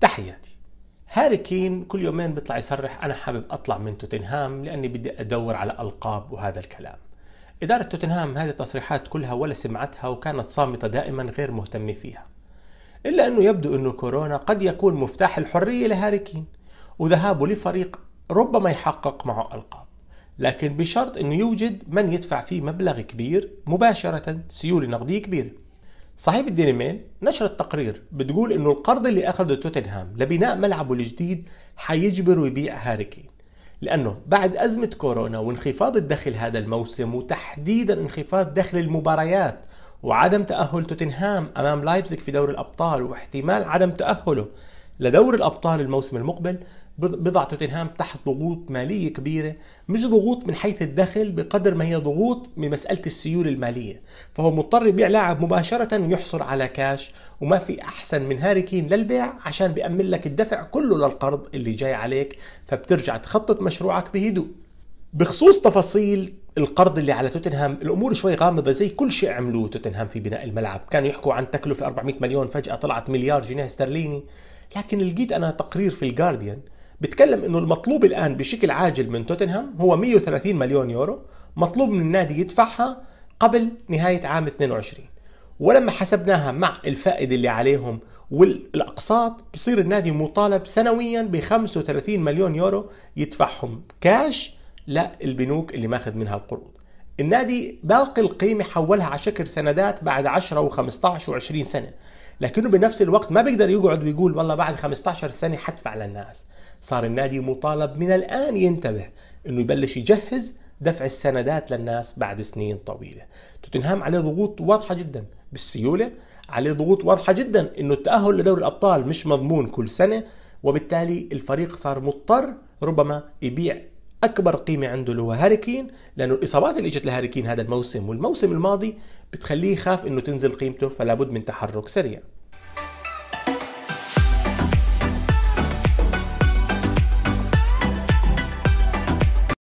تحياتي هاري كين كل يومين بيطلع يصرح أنا حابب أطلع من توتنهام لأني بدي أدور على ألقاب وهذا الكلام إدارة توتنهام هذه التصريحات كلها ولا سمعتها وكانت صامتة دائما غير مهتمة فيها إلا أنه يبدو أنه كورونا قد يكون مفتاح الحرية لهاري كين وذهابه لفريق ربما يحقق معه ألقاب لكن بشرط أنه يوجد من يدفع فيه مبلغ كبير مباشرة سيولة نقدية كبيرة صحيفة ديلي ميل نشرت تقرير بتقول انه القرض اللي اخذه توتنهام لبناء ملعبه الجديد حيجبره يبيع هاري كين لانه بعد ازمة كورونا وانخفاض الدخل هذا الموسم وتحديدا انخفاض دخل المباريات وعدم تأهل توتنهام امام لايبزيغ في دوري الابطال واحتمال عدم تأهله لدور الأبطال الموسم المقبل بضع توتنهام تحت ضغوط مالية كبيرة مش ضغوط من حيث الدخل بقدر ما هي ضغوط من مسألة السيولة المالية فهو مضطر يبيع لاعب مباشرة ويحصل على كاش وما في أحسن من هاري كين للبيع عشان بيأمن لك الدفع كله للقرض اللي جاي عليك فبترجع تخطط مشروعك بهدوء بخصوص تفاصيل القرض اللي على توتنهام الامور شوي غامضه زي كل شيء عملوه توتنهام في بناء الملعب كانوا يحكوا عن تكلفه 400 مليون فجاه طلعت مليار جنيه استرليني لكن لقيت انا تقرير في الجارديان بتكلم انه المطلوب الان بشكل عاجل من توتنهام هو 130 مليون يورو مطلوب من النادي يدفعها قبل نهايه عام 22 ولما حسبناها مع الفائدة اللي عليهم والأقساط بصير النادي مطالب سنويا ب 35 مليون يورو يدفعهم كاش للبنوك اللي ماخذ منها القروض النادي باقي القيمة حولها على شكل سندات بعد 10 و15 و20 سنة لكنه بنفس الوقت ما بيقدر يقعد ويقول والله بعد 15 سنة حدفع للناس صار النادي مطالب من الآن ينتبه أنه يبلش يجهز دفع السندات للناس بعد سنين طويلة توتنهام عليه ضغوط واضحة جدا بالسيولة عليه ضغوط واضحة جدا أنه التأهل لدوري الأبطال مش مضمون كل سنة وبالتالي الفريق صار مضطر ربما يبيع اكبر قيمه عنده اللي هو هاري كين لانه الاصابات اللي اجت لهاري كين هذا الموسم والموسم الماضي بتخليه يخاف انه تنزل قيمته فلا بد من تحرك سريع